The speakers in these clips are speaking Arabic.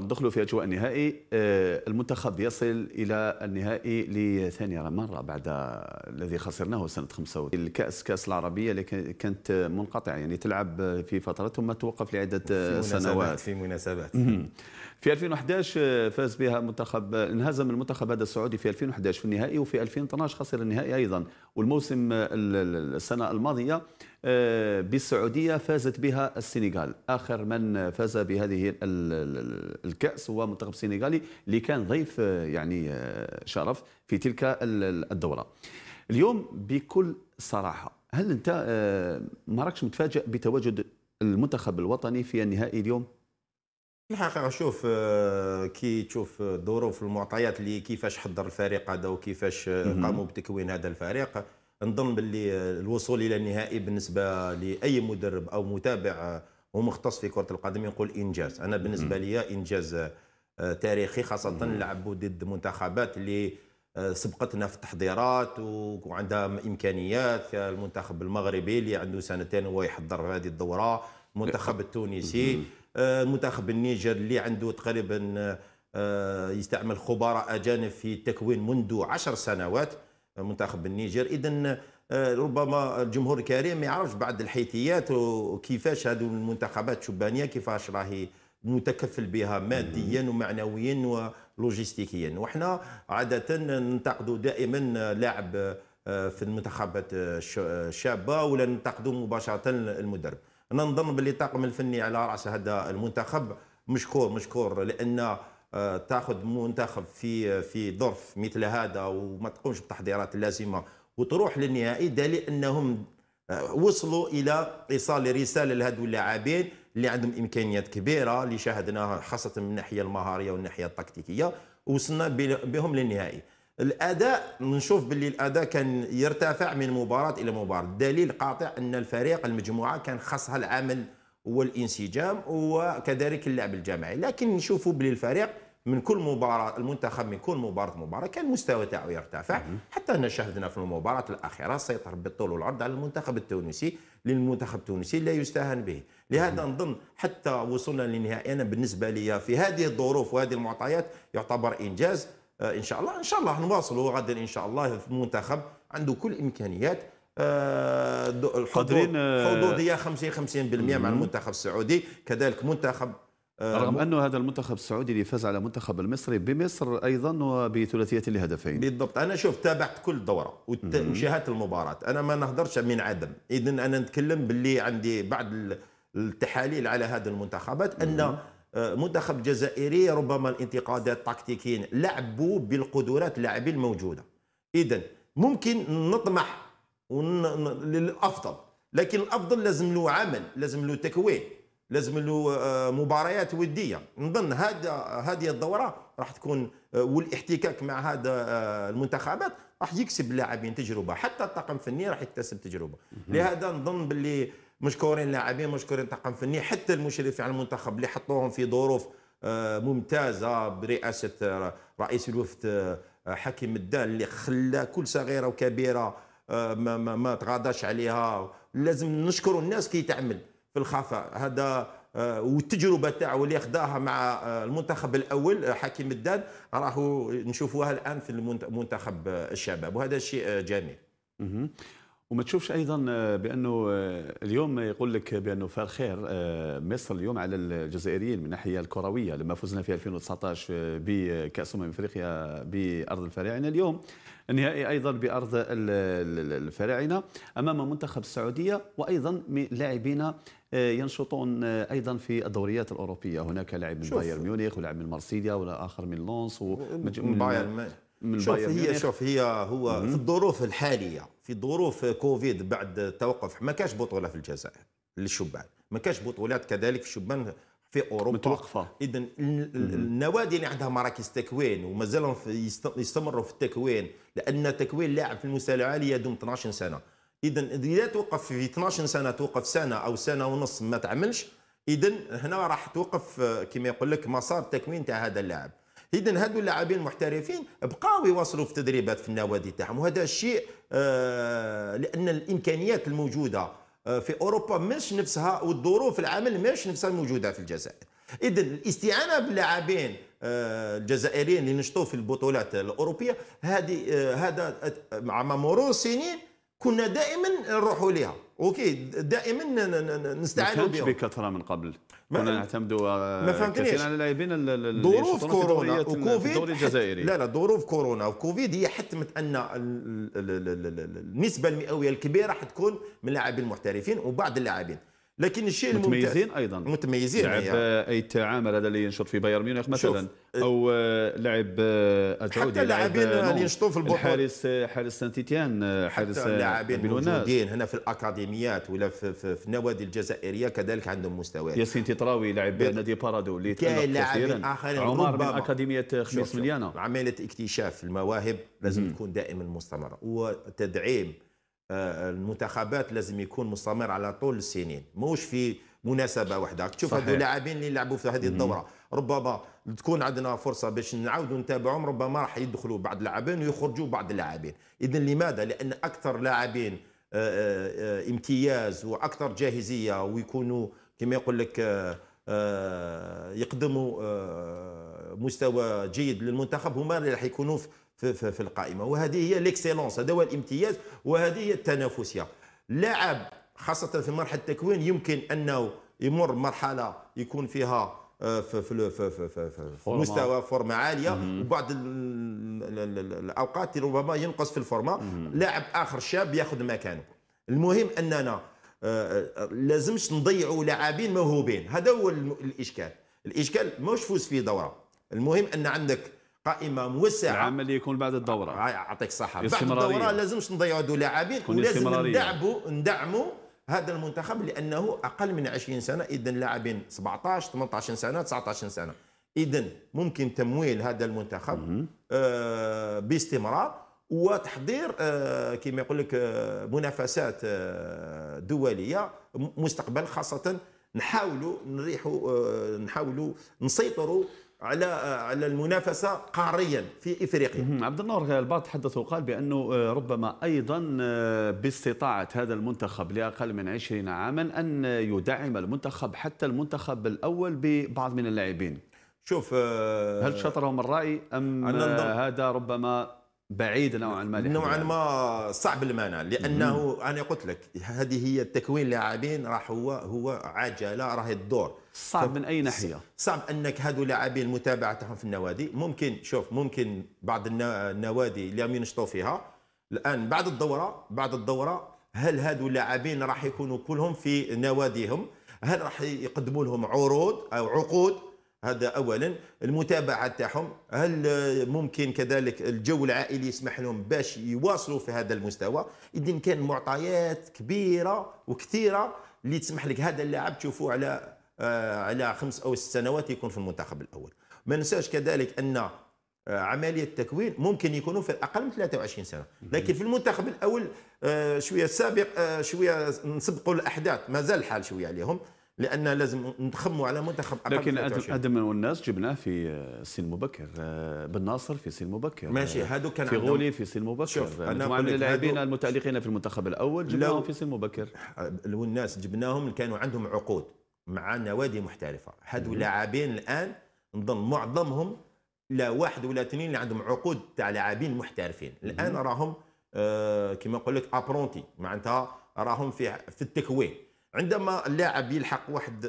ندخلوا في اجواء النهائي آه، المنتخب يصل الى النهائي لثاني مره بعد الذي خسرناه سنه 75 الكاس كاس العربيه اللي كانت منقطعه يعني تلعب في فتره ثم توقف لعده في سنوات في مناسبات في 2011 آه، فاز بها منتخب آه، انهزم المنتخب هذا السعودي في 2011 في النهائي وفي 2012 خسر النهائي ايضا والموسم السنه الماضيه آه، بالسعودية فازت بها السنغال آخر من فاز بهذه الكأس هو منتخب السنغالي اللي كان ضيف آه، يعني آه، شرف في تلك الدورة اليوم بكل صراحة هل أنت ما راكش متفاجئ بتواجد المنتخب الوطني في النهائي اليوم؟ الحقيقه شوف كي تشوف الظروف المعطيات اللي كيفاش حضر الفريق هذا وكيفاش قاموا بتكوين هذا الفريق نظن باللي الوصول الى النهائي بالنسبه لاي مدرب او متابع آه، ومختص في كره القدم يقول انجاز انا بالنسبه لي انجاز آه، تاريخي خاصه لعبوا ضد منتخبات اللي آه، سبقتنا في التحضيرات وعندها امكانيات المنتخب المغربي اللي عنده سنتين وهو يحضر في هذه الدوره المنتخب إيه. التونسي المنتخب النيجر اللي عنده تقريبا يستعمل خبراء اجانب في التكوين منذ عشر سنوات منتخب النيجر اذا آه، ربما الجمهور الكريم ما يعرفش بعد الحيثيات وكيفاش هذو المنتخبات الشبانيه كيفاش راهي متكفل بها ماديا ومعنويا ولوجيستيكيا وحنا عاده ننتقدوا دائما لاعب آه، في المنتخبات الشابه ولا ننتقدوا مباشره المدرب انا نظن باللي الطاقم الفني على راس هذا المنتخب مشكور مشكور لان تاخذ منتخب في في ظرف مثل هذا وما تقومش بالتحضيرات اللازمه وتروح للنهائي دليل انهم آه، وصلوا الى ايصال رساله لهذو اللاعبين اللي عندهم امكانيات كبيره اللي شاهدناها خاصه من الناحيه المهاريه والناحيه التكتيكيه وصلنا بهم للنهائي الاداء نشوف باللي الاداء كان يرتفع من مباراه الى مباراه دليل قاطع ان الفريق المجموعه كان خاصها العمل والانسجام وكذلك اللعب الجماعي لكن نشوفوا باللي الفريق من كل مباراه المنتخب من كل مباراه مباراه كان المستوى تاعو يرتفع حتى ان شاهدنا في المباراه الاخيره سيطر بالطول والعرض على المنتخب التونسي للمنتخب التونسي لا يستهان به لهذا نظن حتى وصلنا للنهائي انا بالنسبه لي في هذه الظروف وهذه المعطيات يعتبر انجاز آه، ان شاء الله ان شاء الله نواصلوا غدا ان شاء الله في المنتخب عنده كل آه، الحضور آه، حضور هي 50 50% مع المنتخب السعودي كذلك منتخب آه، رغم انه هذا المنتخب السعودي اللي فاز على المنتخب المصري بمصر ايضا وبثلاثيه لهدفين بالضبط انا شوف تابعت كل دوره وشاهدت المباراه انا ما نهضرش من عدم اذا انا نتكلم باللي عندي بعض التحاليل على هذه المنتخبات ان آه، منتخب الجزائري ربما الانتقادات التكتيكيين لعبوا بالقدرات اللاعبين الموجوده اذا ممكن نطمح للافضل لكن الافضل لازم له عمل لازم له تكوين لازم له آه، مباريات وديه نظن هذا هذه الدوره راح تكون آه، والاحتكاك مع هذا آه، المنتخبات راح يكسب اللاعبين تجربه حتى الطاقم الفني راح يكتسب تجربه لهذا نظن باللي مشكورين اللاعبين مشكورين الطاقم الفني حتى المشرفين على المنتخب اللي حطوهم في ظروف ممتازه برئاسه رئيس الوفد حكيم الدال اللي خلى كل صغيره وكبيره ما, ما, ما تغاضاش عليها لازم نشكروا الناس كي تعمل في الخفاء هذا آه، والتجربه تاعه اللي خداها مع آه، المنتخب الاول آه، حكيم الداد راهو نشوفوها الان في المنتخب الشباب وهذا شيء جميل وما تشوفش ايضا آه، بانه آه، اليوم يقول لك بانه فار خير آه، مصر اليوم على الجزائريين من الناحيه الكرويه لما فزنا في 2019 بكاس امم افريقيا بارض الفراعنه اليوم النهائي ايضا بارض الفراعنه امام منتخب السعوديه وايضا لاعبين ينشطون ايضا في الدوريات الاوروبيه هناك لاعب من بايرن ميونخ ولاعب من مارسيليا ولا اخر من لونس ومن بايرن من شوف هي شوف هي هو في الظروف الحاليه في ظروف كوفيد بعد التوقف ما كاش بطوله في الجزائر للشبان ما كاش بطولات كذلك في الشبان في اوروبا متوقفه اذا النوادي اللي عندها مراكز تكوين ومازالهم يستمروا في التكوين لان تكوين لاعب في المستوى العالي يدوم 12 سنه اذا اذا توقف في 12 سنه توقف سنه او سنه ونص ما تعملش اذا هنا راح توقف كما يقول لك مسار التكوين تاع هذا اللاعب اذا هذو اللاعبين المحترفين بقاو يواصلوا في التدريبات في النوادي تاعهم وهذا الشيء آه، لان الامكانيات الموجوده آه، في اوروبا مش نفسها والظروف العمل مش نفسها الموجوده في الجزائر اذا الاستعانه باللاعبين آه، الجزائريين اللي نشطوا في البطولات الاوروبيه هذه هذا مع مرور السنين كنا دائما نروحوا لها اوكي دائما نستعانوا بهم ما كانش بكثره من قبل كنا نعتمدوا آه، ما فهمتنيش على لاعبين ظروف كورونا وكوفيد الدوري الجزائري لا لا ظروف كورونا وكوفيد هي حتمت ان النسبه المئويه الكبيره حتكون من اللاعبين المحترفين وبعض اللاعبين لكن الشيء الممتاز متميزين ايضا متميزين لعب يعني. اي تعامل هذا اللي ينشط في بايرن ميونخ مثلا إيه. او آه، لاعب اجعودي آه، حتى اللاعبين آه، اللي ينشطوا في البطوله حارس حارس سان تيتيان حارس اللاعبين الموجودين هنا في الاكاديميات ولا في, في, في النوادي الجزائريه كذلك عندهم مستويات ياسين تطراوي لاعب نادي بارادو اللي كاين كثيرا عمر من اكاديميه خميس مليانه عمليه اكتشاف المواهب لازم تكون دائما مستمره وتدعيم آه، المنتخبات لازم يكون مستمر على طول السنين موش في مناسبه واحده تشوف هذو اللاعبين اللي يلعبوا في هذه الدوره ربما تكون عندنا فرصه باش نعاودوا نتابعهم ربما راح يدخلوا بعض اللاعبين ويخرجوا بعض اللاعبين اذا لماذا لان اكثر لاعبين آه، آه، امتياز واكثر جاهزيه ويكونوا كما يقول لك يقدموا مستوى جيد للمنتخب هما اللي راح يكونوا في في, في, في القائمه وهذه هي ليكسيلونس هذا هو الامتياز وهذه هي التنافسيه لاعب خاصه في مرحله التكوين يمكن انه يمر مرحله يكون فيها آه، في في في في في في مستوى فورمه عاليه وبعض الاوقات ربما ينقص في الفورمه لاعب اخر شاب ياخذ مكانه المهم اننا آه، آه، لازمش نضيعوا لاعبين موهوبين هذا هو الاشكال الاشكال ماهوش فوز في دوره المهم ان عندك قائمه موسعه العام اللي يكون بعد الدوره يعطيك الصحه بعد الدوره لازمش نضيعوا دو لاعبين ولازم ندعموا ندعموا هذا المنتخب لانه اقل من 20 سنه اذا لاعبين 17 18 سنه 19 سنه اذا ممكن تمويل هذا المنتخب آه باستمرار وتحضير آه كما يقول لك آه منافسات آه، دوليه مستقبل خاصه نحاولوا نريحوا آه، نحاولوا نسيطروا على على المنافسه قاريا في افريقيا. عبد النور البعض تحدث وقال بانه آه، ربما ايضا آه، باستطاعه هذا المنتخب لاقل من 20 عاما ان يدعم المنتخب حتى المنتخب الاول ببعض من اللاعبين. شوف آه، هل شطرهم الراي ام هذا ربما بعيد نوعا ما نوعا ما صعب المنال لانه مم. انا قلت لك هذه هي تكوين لاعبين راح هو هو عجله راح الدور صعب من اي ناحيه صعب انك هذو لاعبين متابعتهم في النوادي ممكن شوف ممكن بعض النوادي اللي راهم ينشطوا فيها الان بعد الدوره بعد الدوره هل هذو اللاعبين راح يكونوا كلهم في نواديهم هل راح يقدموا لهم عروض او عقود هذا اولا المتابعه تاعهم هل ممكن كذلك الجو العائلي يسمح لهم باش يواصلوا في هذا المستوى اذا كان معطيات كبيره وكثيره اللي تسمح لك هذا اللاعب تشوفوه على آه، على خمس او ست سنوات يكون في المنتخب الاول ما ننساش كذلك ان آه، عمليه التكوين ممكن يكونوا في الاقل من 23 سنه لكن في المنتخب الاول آه، شويه سابق شويه نسبقوا الاحداث مازال الحال شويه عليهم لان لازم نتخموا على منتخب اقل لكن ادم والناس جبناه في سن مبكر آه، بن ناصر في سن مبكر آه، ماشي هادو كان في غولي في سن مبكر شوف آه، انا من اللاعبين المتالقين في المنتخب الاول جبناهم في سن مبكر والناس جبناهم كانوا عندهم عقود مع نوادي محترفه هادو لاعبين الان نظن معظمهم لا واحد ولا اثنين اللي عندهم عقود تاع لاعبين محترفين الان راهم آه كما نقول لك ابرونتي معناتها راهم في في التكوين عندما اللاعب يلحق واحد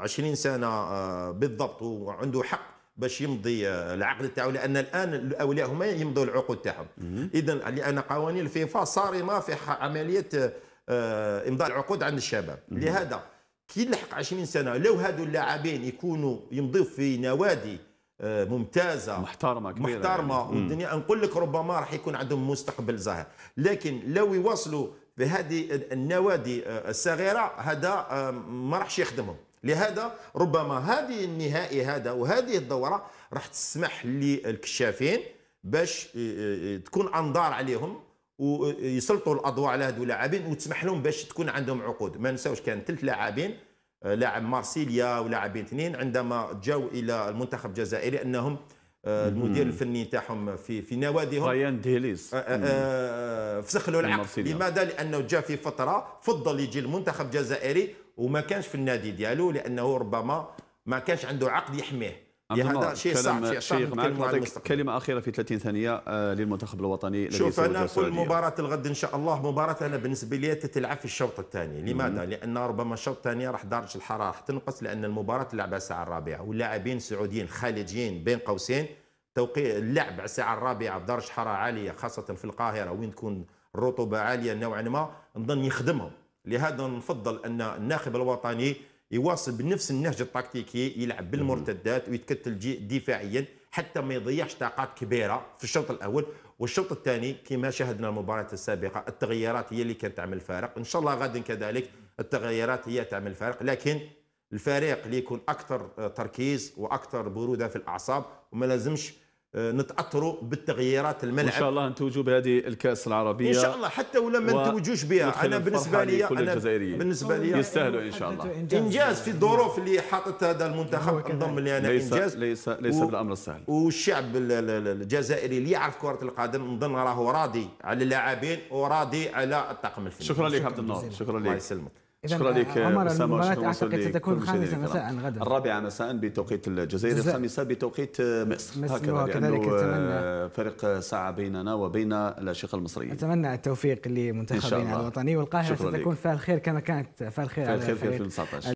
20 آه، سنه آه، بالضبط وعنده حق باش يمضي آه، العقد تاعو لان الان الاولياء هما يمضوا العقود تاعهم اذا لان قوانين الفيفا صارمه في عمليه امضاء العقود عند الشباب لهذا كي يلحق 20 سنه لو هادو اللاعبين يكونوا يمضوا في نوادي ممتازه محترمه كبيره يعني. محترمه يعني. والدنيا نقول لك ربما راح يكون عندهم مستقبل زاهر لكن لو يواصلوا بهذه النوادي آه، الصغيره هذا ما راحش يخدمهم لهذا ربما هذه النهائي هذا وهذه الدوره راح تسمح للكشافين باش آه، آه، تكون انظار عليهم ويسلطوا الاضواء على هذو اللاعبين وتسمح لهم باش تكون عندهم عقود ما نساوش كان ثلاث لاعبين لاعب مارسيليا ولاعبين اثنين عندما جاوا الى المنتخب الجزائري انهم آه، المدير الفني تاعهم في في نواديهم ريان آه، ديليس آه، فسخ له العقد لماذا لانه جاء في فتره فضل يجي المنتخب الجزائري وما كانش في النادي ديالو لانه ربما ما كانش عنده عقد يحميه يعني هذا شيء صعب شيء صعب معك كلمة أخيرة في 30 ثانية آه، للمنتخب الوطني شوف أنا كل مباراة الغد إن شاء الله مباراة أنا بالنسبة لي تتلعب في الشوط الثاني لماذا؟ لأن ربما الشوط الثاني راح درجة الحرارة راح تنقص لأن المباراة تلعب الساعة الرابعة واللاعبين سعوديين خليجيين بين قوسين توقيع اللعب على الساعة الرابعة بدرجة حرارة عالية خاصة في القاهرة وين تكون الرطوبة عالية نوعا ما نظن يخدمهم لهذا نفضل أن الناخب الوطني يواصل بنفس النهج التكتيكي يلعب بالمرتدات ويتكتل دفاعيا حتى ما يضيعش طاقات كبيره في الشوط الاول والشوط الثاني كما شاهدنا المباراه السابقه التغييرات هي اللي كانت تعمل الفارق ان شاء الله غدا كذلك التغييرات هي تعمل الفارق لكن الفريق اللي يكون اكثر تركيز واكثر بروده في الاعصاب وما لازمش نتاثروا بالتغييرات الملعب ان شاء الله نتوجوا بهذه الكاس العربيه ان شاء الله حتى ولا ما نتوجوش بها انا بالنسبه لي انا بالنسبه لي يستاهلوا ان شاء الله انجاز في الظروف اللي حاطت هذا المنتخب انضم لي انا ليس انجاز ليس ليس و... بالامر السهل والشعب الجزائري اللي يعرف كره القدم نظن راهو راضي على اللاعبين وراضي على الطاقم الفني شكرا لك عبد النور شكرا لك الله يسلمك شكرا لك اسامه شكرا اعتقد ستكون الخامسه مساء غدا الرابعه مساء بتوقيت الجزائر الخامسه بتوقيت مصر, مصر هكذا وكذلك فرق ساعه بيننا وبين الاشقاء المصريين اتمنى التوفيق لمنتخبنا الوطني والقاهره ستكون فيها الخير كما كانت فيها الخير, فيها الخير في 2019